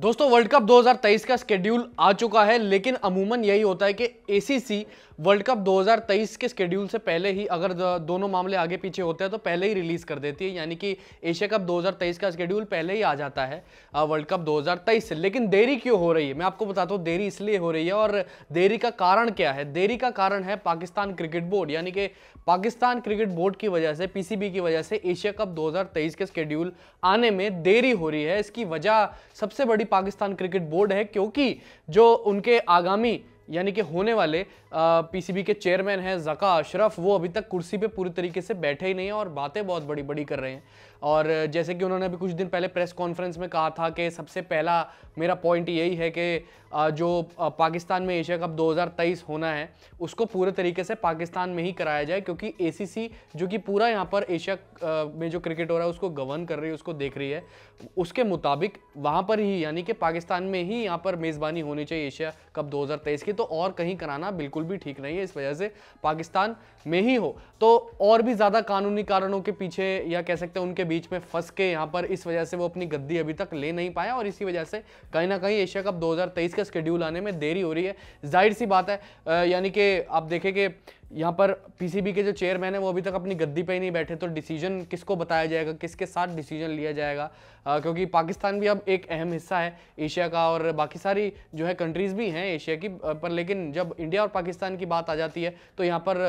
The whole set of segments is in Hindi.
दोस्तों वर्ल्ड कप 2023 का स्केड्यूल आ चुका है लेकिन अमूमन यही होता है कि एसीसी वर्ल्ड कप 2023 के स्केड्यूल से पहले ही अगर दोनों मामले आगे पीछे होते हैं तो पहले ही रिलीज़ कर देती है यानी कि एशिया कप 2023 का स्केड्यूल पहले ही आ जाता है वर्ल्ड कप 2023 से लेकिन देरी क्यों हो रही है मैं आपको बताता हूँ देरी इसलिए हो रही है और देरी का कारण क्या है देरी का कारण है पाकिस्तान क्रिकेट बोर्ड यानी कि पाकिस्तान क्रिकेट बोर्ड की वजह से पीसीबी की वजह से एशिया कप दो के स्केड्यूल आने में देरी हो रही है इसकी वजह सबसे बड़ी बड़ी पाकिस्तान क्रिकेट बोर्ड है क्योंकि जो उनके आगामी यानी कि होने वाले पीसीबी के चेयरमैन हैं जका अशरफ वो अभी तक कुर्सी पे पूरी तरीके से बैठे ही नहीं हैं और बातें बहुत बड़ी बड़ी कर रहे हैं और जैसे कि उन्होंने अभी कुछ दिन पहले प्रेस कॉन्फ्रेंस में कहा था कि सबसे पहला मेरा पॉइंट यही है कि जो पाकिस्तान में एशिया कप 2023 होना है उसको पूरे तरीके से पाकिस्तान में ही कराया जाए क्योंकि ए जो कि पूरा यहाँ पर एशिया में जो क्रिकेट हो रहा है उसको गवर्न कर रही है उसको देख रही है उसके मुताबिक वहाँ पर ही यानी कि पाकिस्तान में ही यहाँ पर मेज़बानी होनी चाहिए एशिया कप 2023 की तो और कहीं कराना बिल्कुल भी ठीक नहीं है इस वजह से पाकिस्तान में ही हो तो और भी ज़्यादा कानूनी कारणों के पीछे या कह सकते हैं उनके बीच में फंस के यहाँ पर इस वजह से वो अपनी गद्दी अभी तक ले नहीं पाया और इसी वजह से कहीं ना कहीं एशिया कप 2023 का स्केड्यूल आने में देरी हो रही है जाहिर सी बात है यानी कि आप देखें कि यहाँ पर पीसीबी के जो चेयरमैन है वो अभी तक अपनी गद्दी पर ही नहीं बैठे तो डिसीजन किसको बताया जाएगा किसके साथ डिसीजन लिया जाएगा आ, क्योंकि पाकिस्तान भी अब एक अहम हिस्सा है एशिया का और बाकी सारी जो है कंट्रीज़ भी हैं एशिया की पर लेकिन जब इंडिया और पाकिस्तान की बात आ जाती है तो यहाँ पर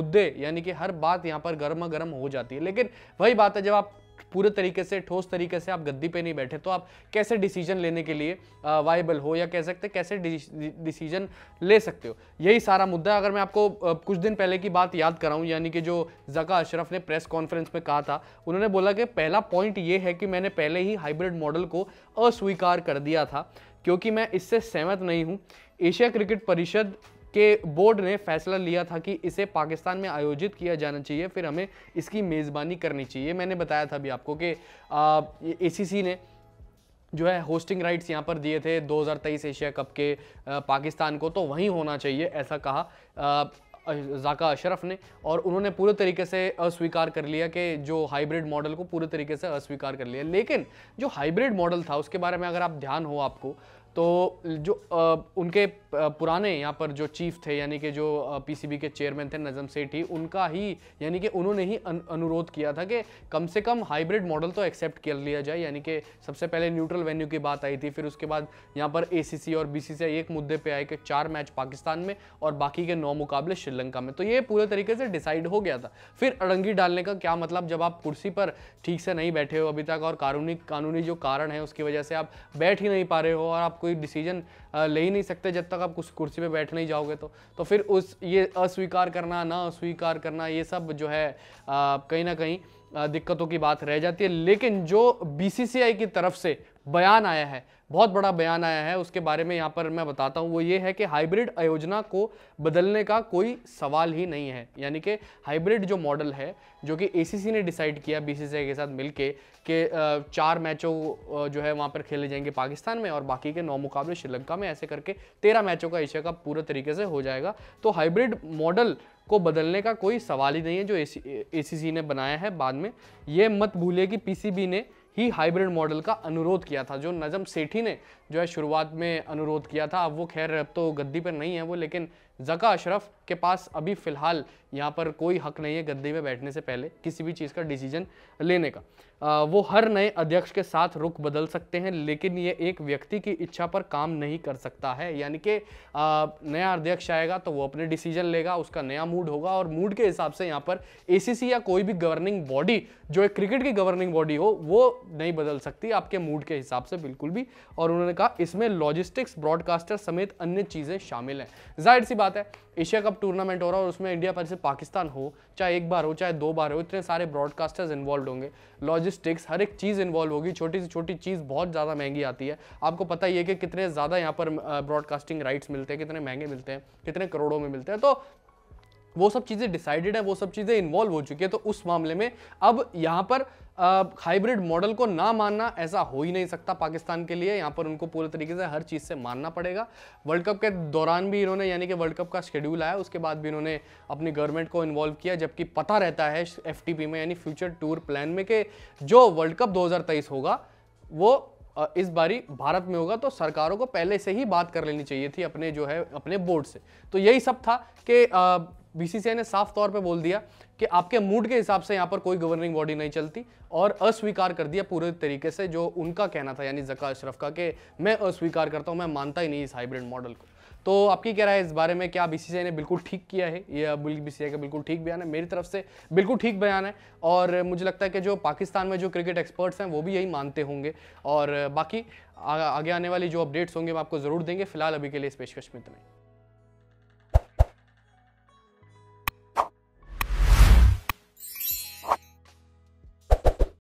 मुद्दे यानी कि हर बात यहाँ पर गर्मा गर्म हो जाती है लेकिन वही बात है जब आप पूरे तरीके से ठोस तरीके से आप गद्दी पे नहीं बैठे तो आप कैसे डिसीजन लेने के लिए वाइबल हो या कह सकते कैसे डिसीजन ले सकते हो यही सारा मुद्दा है अगर मैं आपको कुछ दिन पहले की बात याद कराऊं यानी कि जो जका अशरफ ने प्रेस कॉन्फ्रेंस में कहा था उन्होंने बोला कि पहला पॉइंट ये है कि मैंने पहले ही हाइब्रिड मॉडल को अस्वीकार कर दिया था क्योंकि मैं इससे सहमत नहीं हूँ एशिया क्रिकेट परिषद के बोर्ड ने फैसला लिया था कि इसे पाकिस्तान में आयोजित किया जाना चाहिए फिर हमें इसकी मेज़बानी करनी चाहिए मैंने बताया था अभी आपको कि ए ने जो है होस्टिंग राइट्स यहाँ पर दिए थे 2023 एशिया कप के आ, पाकिस्तान को तो वहीं होना चाहिए ऐसा कहा जाका अशरफ ने और उन्होंने पूरे तरीके से अस्वीकार कर लिया कि जो हाइब्रिड मॉडल को पूरे तरीके से अस्वीकार कर लिया लेकिन जो हाइब्रिड मॉडल था उसके बारे में अगर आप ध्यान हो आपको तो जो उनके पुराने यहाँ पर जो चीफ थे यानी कि जो पीसीबी के चेयरमैन थे नजम सेठी उनका ही यानी कि उन्होंने ही अनुरोध किया था कि कम से कम हाइब्रिड मॉडल तो एक्सेप्ट कर लिया जाए यानी कि सबसे पहले न्यूट्रल वेन्यू की बात आई थी फिर उसके बाद यहाँ पर ए और बी एक मुद्दे पर आए कि चार मैच पाकिस्तान में और बाकी के नौ मुकाबले श्रीलंका में तो ये पूरे तरीके से डिसाइड हो गया था फिर अड़ंगी डालने का क्या मतलब जब आप कुर्सी पर ठीक से नहीं बैठे हो अभी तक और कानूनी कानूनी जो कारण है उसकी वजह से आप बैठ ही नहीं पा रहे हो और आपको कोई डिसीजन ले ही नहीं सकते जब तक आप उस कुर्सी पे बैठ नहीं जाओगे तो तो फिर उस ये अस्वीकार करना ना अस्वीकार करना ये सब जो है कहीं ना कहीं दिक्कतों की बात रह जाती है लेकिन जो बी की तरफ से बयान आया है बहुत बड़ा बयान आया है उसके बारे में यहाँ पर मैं बताता हूँ वो ये है कि हाइब्रिड आयोजना को बदलने का कोई सवाल ही नहीं है यानी कि हाइब्रिड जो मॉडल है जो कि एसीसी ने डिसाइड किया बीसीसीआई के साथ मिलके कि चार मैचों जो है वहाँ पर खेले जाएंगे पाकिस्तान में और बाकी के नौ मुकाबले श्रीलंका में ऐसे करके तेरह मैचों का एशिया कप पूरे तरीके से हो जाएगा तो हाइब्रिड मॉडल को बदलने का कोई सवाल ही नहीं है जो ए ने बनाया है बाद में ये मत भूलिए कि पीसीबी ने ही हाइब्रिड मॉडल का अनुरोध किया था जो नजम सेठी ने जो है शुरुआत में अनुरोध किया था अब वो खैर अब तो गद्दी पर नहीं है वो लेकिन जका अशरफ के पास अभी फ़िलहाल यहाँ पर कोई हक नहीं है गद्दी में बैठने से पहले किसी भी चीज़ का डिसीजन लेने का आ, वो हर नए अध्यक्ष के साथ रुख बदल सकते हैं लेकिन ये एक व्यक्ति की इच्छा पर काम नहीं कर सकता है यानी कि नया अध्यक्ष आएगा तो वो अपने डिसीजन लेगा उसका नया मूड होगा और मूड के हिसाब से यहाँ पर ए या कोई भी गवर्निंग बॉडी जो एक क्रिकेट की गवर्निंग बॉडी हो वो नहीं बदल सकती आपके मूड के हिसाब से बिल्कुल भी और उन्होंने कहा इसमें लॉजिस्टिक्स ब्रॉडकास्टर समेत अन्य चीज़ें शामिल हैं जाहिर सी बात बात है एशिया कप टूर्नामेंट हो रहा है और उसमें इंडिया पर से पाकिस्तान हो चाहे एक बार हो चाहे दो बार हो इतने सारे ब्रॉडकास्टर्स इन्वॉल्व होंगे लॉजिस्टिक्स हर एक चीज़ इन्वॉल्व होगी छोटी से छोटी चीज़ बहुत ज़्यादा महंगी आती है आपको पता ही है कि कितने ज़्यादा यहाँ पर ब्रॉडकास्टिंग राइट्स मिलते हैं कितने महंगे मिलते हैं कितने करोड़ों में मिलते हैं तो वो सब चीज़ें डिसाइडेड है वो सब चीज़ें इन्वॉल्व हो चुकी है तो उस मामले में अब यहाँ पर हाइब्रिड मॉडल को ना मानना ऐसा हो ही नहीं सकता पाकिस्तान के लिए यहाँ पर उनको पूरे तरीके से हर चीज़ से मानना पड़ेगा वर्ल्ड कप के दौरान भी इन्होंने यानी कि वर्ल्ड कप का शेड्यूल आया उसके बाद भी इन्होंने अपनी गवर्नमेंट को इन्वॉल्व किया जबकि पता रहता है एफ में यानी फ्यूचर टूर प्लान में कि जो वर्ल्ड कप दो होगा वो इस बारी भारत में होगा तो सरकारों को पहले से ही बात कर लेनी चाहिए थी अपने जो है अपने बोर्ड से तो यही सब था कि बीसीसीआई ने साफ तौर पे बोल दिया कि आपके मूड के हिसाब से यहाँ पर कोई गवर्निंग बॉडी नहीं चलती और अस्वीकार कर दिया पूरे तरीके से जो उनका कहना था यानी जका अशरफ का कि मैं अस्वीकार करता हूँ मैं मानता ही नहीं इस हाइब्रिड मॉडल को तो आपकी क्या राय इस बारे में क्या बी ने बिल्कुल ठीक किया है या आई का बिल्कुल ठीक बयान है मेरी तरफ से बिल्कुल ठीक बयान है और मुझे लगता है कि जो पाकिस्तान में जो क्रिकेट एक्सपर्ट्स हैं वो भी यही मानते होंगे और बाकी आगे आने वाली जो अपडेट्स होंगे हम आपको ज़रूर देंगे फिलहाल अभी के लिए इस पेशकश में इतना